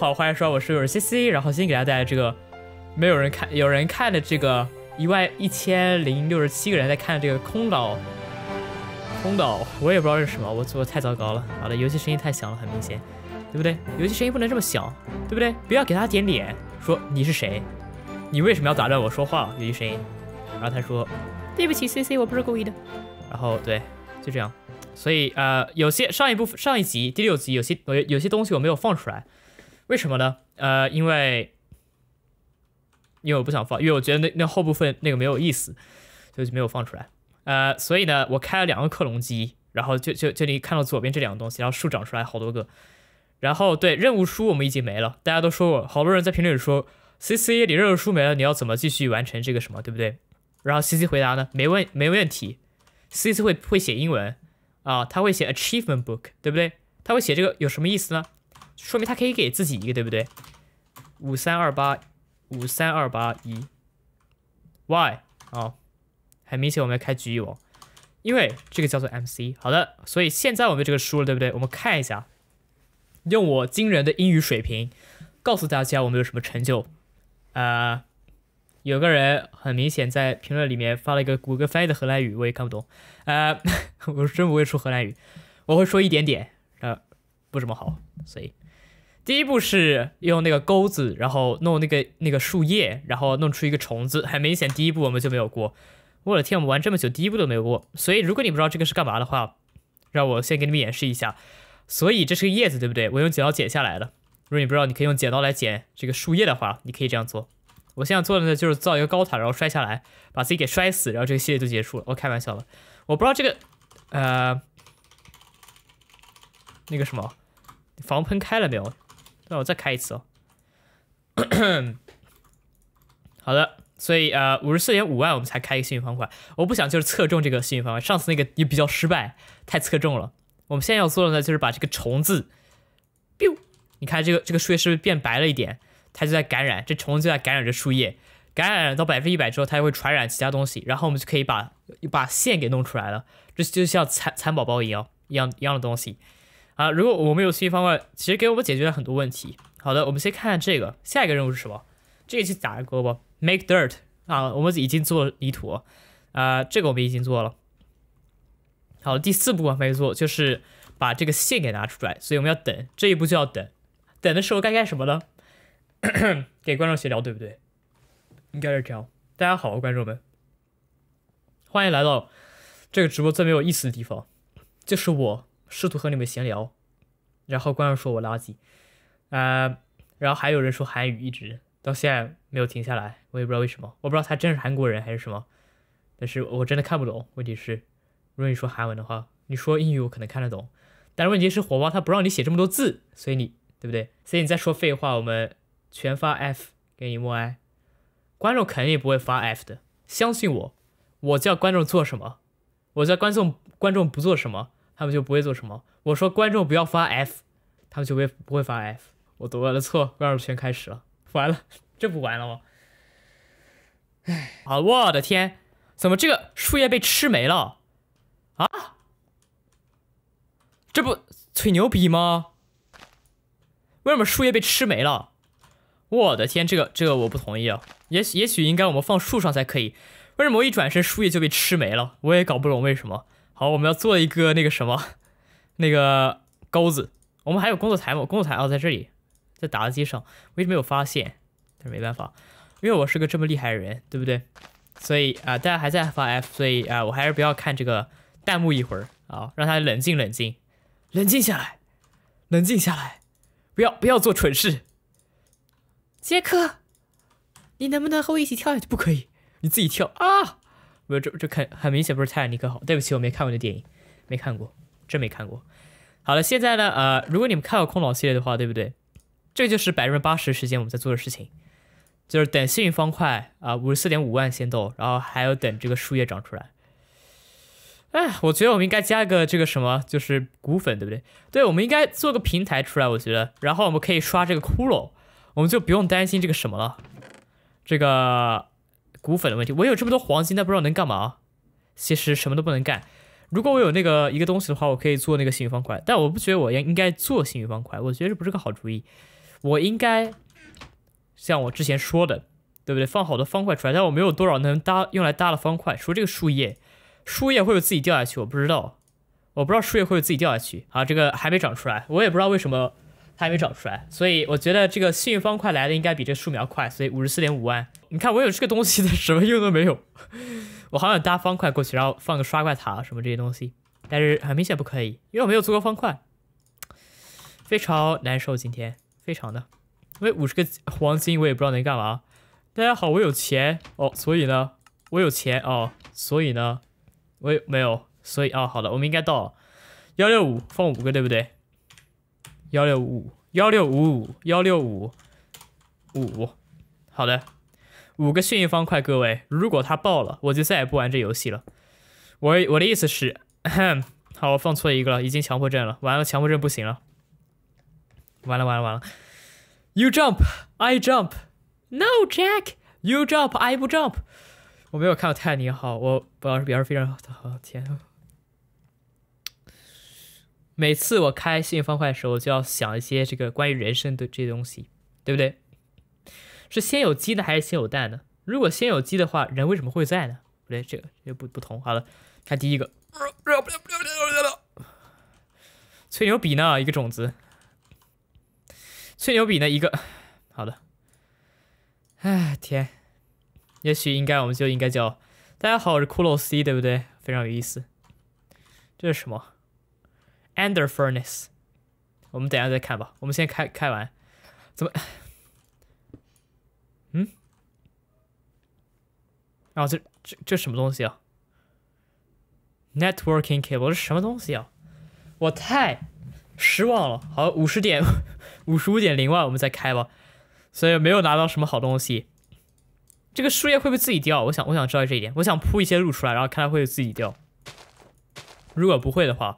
好，欢迎收看，我是 CC，然后今天给大家带来这个没有人看、有人看的这个一万一千零六十七个人在看的这个空岛。空岛，我也不知道是什么，我做太糟糕了。好的，游戏声音太响了，很明显，对不对？游戏声音不能这么响，对不对？不要给他点脸，说你是谁，你为什么要打断我说话？游戏声音。然后他说：“对不起，CC，我不是故意的。”然后对，就这样。所以呃，有些上一部、上一集、第六集，有些有有些东西我没有放出来。为什么呢？呃，因为因为我不想放，因为我觉得那那后部分那个没有意思，所以就没有放出来。呃，所以呢，我开了两个克隆机，然后就就就你看到左边这两个东西，然后树长出来好多个。然后对任务书我们已经没了，大家都说我好多人在评论里说，C C 你任务书没了，你要怎么继续完成这个什么，对不对？然后 C C 回答呢，没问没问题，C C 会会写英文啊，他会写 achievement book，对不对？他会写这个有什么意思呢？说明他可以给自己一个，对不对？五三二八五三二八一，why 啊？很明显我们要开局网，因为这个叫做 MC。好的，所以现在我们这个输了，对不对？我们看一下，用我惊人的英语水平告诉大家我们有什么成就。啊，有个人很明显在评论里面发了一个谷歌翻译的荷兰语，我也看不懂。呃，我真不会说荷兰语，我会说一点点，呃，不怎么好，所以。第一步是用那个钩子，然后弄那个那个树叶，然后弄出一个虫子。很明显，第一步我们就没有过。我的天，我们玩这么久，第一步都没有过。所以，如果你不知道这个是干嘛的话，让我先给你们演示一下。所以这是个叶子，对不对？我用剪刀剪下来的。如果你不知道，你可以用剪刀来剪这个树叶的话，你可以这样做。我现在做的呢，就是造一个高塔，然后摔下来，把自己给摔死，然后这个系列就结束了。我开玩笑了。我不知道这个，呃，那个什么，防喷开了没有？那我再开一次哦。好的，所以呃，五十四点五万我们才开一个幸运方块。我不想就是侧重这个幸运方块，上次那个也比较失败，太侧重了。我们现在要做的呢，就是把这个虫子，你看这个这个树叶是不是变白了一点？它就在感染，这虫子就在感染着树叶，感染到百分之一百之后，它就会传染其他东西，然后我们就可以把把线给弄出来了。这就像蚕蚕宝宝一样，一样一样的东西。啊！如果我们有新方块，其实给我们解决了很多问题。好的，我们先看看这个。下一个任务是什么？这个去打一个吧，make dirt。啊，我们已经做泥土。啊，这个我们已经做了。好，第四步还没做，就是把这个线给拿出来。所以我们要等，这一步就要等。等的时候该干什么呢？给观众闲聊，对不对？应该是这样。大家好，观众们，欢迎来到这个直播最没有意思的地方，就是我。试图和你们闲聊，然后观众说我垃圾，啊，然后还有人说韩语一直到现在没有停下来，我也不知道为什么，我不知道他真是韩国人还是什么，但是我真的看不懂。问题是，如果你说韩文的话，你说英语我可能看得懂，但问题是火爆他不让你写这么多字，所以你对不对？所以你在说废话，我们全发 F 给你默哀，观众肯定不会发 F 的，相信我。我叫观众做什么？我叫观众观众不做什么？他们就不会做什么。我说观众不要发 F，他们就会不会发 F。我读完了错，怪众全开始了，完了，这不完了吗？哎，啊，我的天，怎么这个树叶被吃没了？啊，这不吹牛逼吗？为什么树叶被吃没了？我的天，这个这个我不同意。啊！也许也许应该我们放树上才可以。为什么我一转身树叶就被吃没了？我也搞不懂为什么。好，我们要做一个那个什么，那个钩子。我们还有工作台吗？工作台啊，在这里，在打字机上。我一直没有发现，但是没办法，因为我是个这么厉害的人，对不对？所以啊，大家还在发 F，所以啊，我还是不要看这个弹幕一会儿啊，让他冷静冷静，冷静下来，冷静下来，不要不要做蠢事。杰克，你能不能和我一起跳下去？不可以，你自己跳啊。不，这这很很明显不是泰坦尼克号。对不起，我没看过那电影，没看过，真没看过。好了，现在呢，呃，如果你们看过空岛系列的话，对不对？这就是百分之八十时间我们在做的事情，就是等幸运方块啊，五十四点五万仙豆，然后还有等这个树叶长出来。哎，我觉得我们应该加个这个什么，就是骨粉，对不对？对，我们应该做个平台出来，我觉得，然后我们可以刷这个骷髅，我们就不用担心这个什么了，这个。骨粉的问题，我有这么多黄金，但不知道能干嘛。其实什么都不能干。如果我有那个一个东西的话，我可以做那个幸运方块，但我不觉得我应应该做幸运方块，我觉得这不是个好主意。我应该像我之前说的，对不对？放好多方块出来，但我没有多少能搭用来搭的方块。了这个树叶，树叶会不会自己掉下去？我不知道，我不知道树叶会不会自己掉下去。啊，这个还没长出来，我也不知道为什么它还没长出来。所以我觉得这个幸运方块来的应该比这树苗快，所以五十四点五万。你看，我有这个东西的，什么用都没有。我好想搭方块过去，然后放个刷怪塔什么这些东西，但是很明显不可以，因为我没有足够方块，非常难受。今天非常的，因为五十个黄金我也不知道能干嘛。大家好，我有钱哦，所以呢，我有钱哦，所以呢，我也没有，所以啊，好的，我们应该到幺六五放五个，对不对？幺六五五幺六五五幺六五五，好的。五个幸运方块，各位，如果它爆了，我就再也不玩这游戏了。我我的意思是，好，我放错一个了，已经强迫症了，完了，强迫症不行了，完了，完了，完了。You jump, I jump. No Jack, you jump, I 不 jump。我没有看到泰尼好，我表示表示非常，好，好天啊！每次我开幸运方块的时候，就要想一些这个关于人生的这些东西，对不对？是先有鸡呢，还是先有蛋呢？如果先有鸡的话，人为什么会在呢？不对，这个又不不同。好了，看第一个，吹牛比呢一个种子，吹牛比呢一个。好的，哎天，也许应该我们就应该叫大家好，我是骷髅 C，对不对？非常有意思。这是什么？Ender Furnace？我们等下再看吧。我们先开开完，怎么？嗯，然后这这这什么东西啊？Networking cable 这什么东西啊？我太失望了。好，五十点五十五点零万，我们再开吧。所以没有拿到什么好东西。这个树叶会不会自己掉？我想，我想知道这一点。我想铺一些路出来，然后看它会不会自己掉。如果不会的话，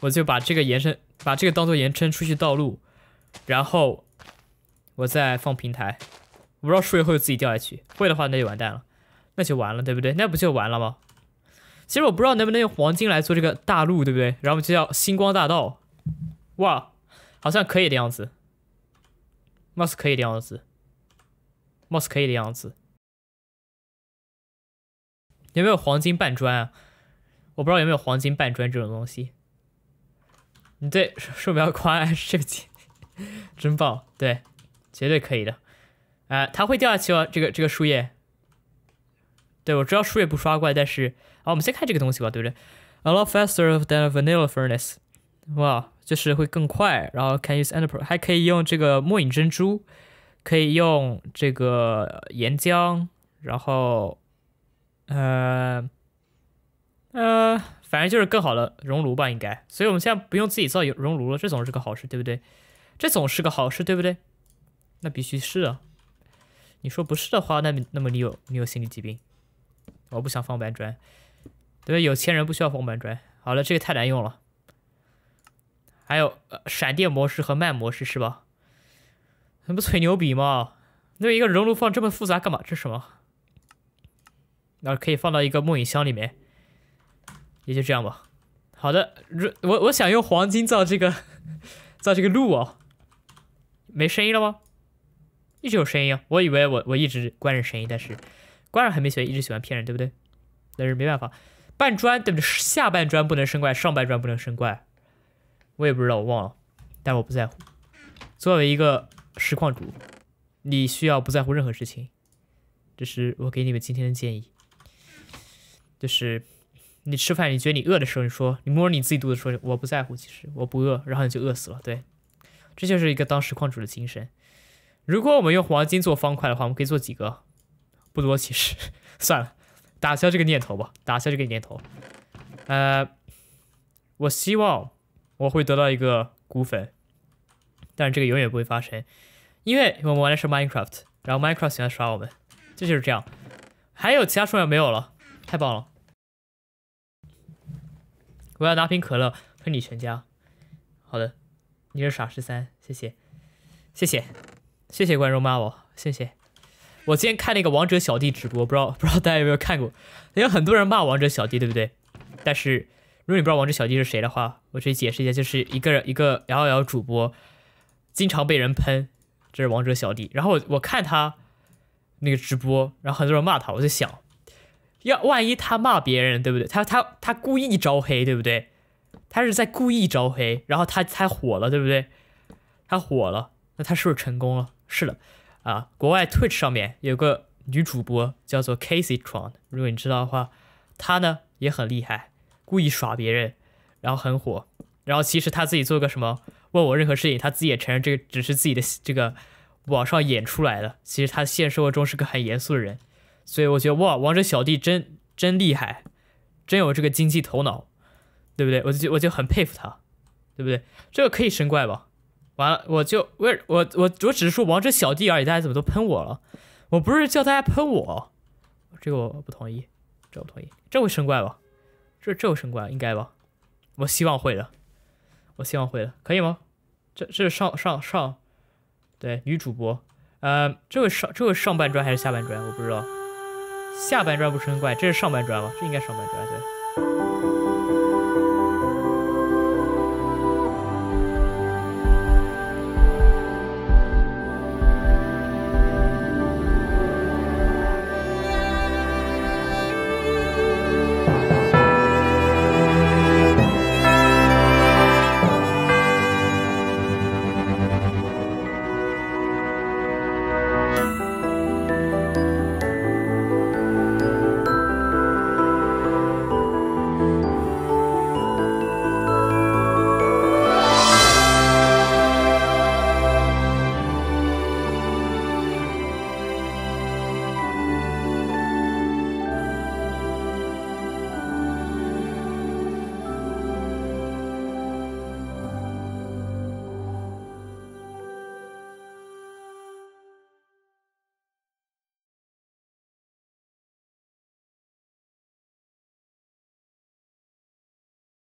我就把这个延伸，把这个当做延伸出去道路，然后我再放平台。不知道树叶会不会自己掉下去，会的话那就完蛋了，那就完了，对不对？那不就完了吗？其实我不知道能不能用黄金来做这个大陆，对不对？然后我们叫星光大道，哇，好像可以的样子，貌似可以的样子，貌似可以的样子。有没有黄金半砖啊？我不知道有没有黄金半砖这种东西。你对鼠标宽，对不起，真棒，对，绝对可以的。哎，它会掉下去吗？这个这个树叶，对我知道树叶不刷怪，但是啊，我们先看这个东西吧，对不对？A lot faster than a vanilla furnace，哇，就是会更快，然后 can use ender 还可以用这个末影珍珠，可以用这个岩浆，然后，呃，呃，反正就是更好的熔炉吧，应该。所以我们现在不用自己造熔炉了，这总是个好事，对不对？这总是个好事，对不对？那必须是啊。你说不是的话，那么那么你有你有心理疾病？我不想放板砖，对，有钱人不需要放板砖。好了，这个太难用了。还有闪电模式和慢模式是吧？那不吹牛逼吗？那一个熔炉放这么复杂干嘛？这是什么？那可以放到一个末影箱里面。也就这样吧。好的，我我想用黄金造这个 造这个路哦。没声音了吗？一直有声音，啊，我以为我我一直关着声音，但是关着还没学，一直喜欢骗人，对不对？但是没办法，半砖对不对？下半砖不能升怪，上半砖不能升怪，我也不知道，我忘了，但我不在乎。作为一个实况主，你需要不在乎任何事情，这是我给你们今天的建议。就是你吃饭，你觉得你饿的时候，你说你摸你自己肚子说我不在乎，其实我不饿，然后你就饿死了，对。这就是一个当实况主的精神。如果我们用黄金做方块的话，我们可以做几个？不多，其实 算了，打消这个念头吧，打消这个念头。呃，我希望我会得到一个骨粉，但是这个永远不会发生，因为我们玩的是 Minecraft，然后 Minecraft 喜欢耍我们，这就是这样。还有其他数量没有了？太棒了！我要拿瓶可乐喷你全家。好的，你是傻十三，谢谢，谢谢。谢谢观众骂我，谢谢。我今天看那个王者小弟直播，不知道不知道大家有没有看过？因为很多人骂王者小弟，对不对？但是如果你不知道王者小弟是谁的话，我这里解释一下，就是一个一个 LPL 主播，经常被人喷，这是王者小弟。然后我我看他那个直播，然后很多人骂他，我就想，要万一他骂别人，对不对？他他他故意招黑，对不对？他是在故意招黑，然后他他火了，对不对？他火了，那他是不是成功了？是的，啊，国外 Twitch 上面有个女主播叫做 Casey Tran，如果你知道的话，她呢也很厉害，故意耍别人，然后很火，然后其实她自己做个什么，问我任何事情，她自己也承认这个只是自己的这个网上演出来的，其实她现实生活中是个很严肃的人，所以我觉得哇，王者小弟真真厉害，真有这个经济头脑，对不对？我就我就很佩服他，对不对？这个可以升怪吧？完了，我就为我我我只是说王者小弟而已，大家怎么都喷我了？我不是叫大家喷我，这个我不同意，这不同意。这会升怪吧？这这会升怪应该吧？我希望会的，我希望会的，可以吗？这这是上上上对女主播，呃，这会上这会上半砖还是下半砖？我不知道，下半砖不升怪，这是上半砖吗？这应该上半砖对。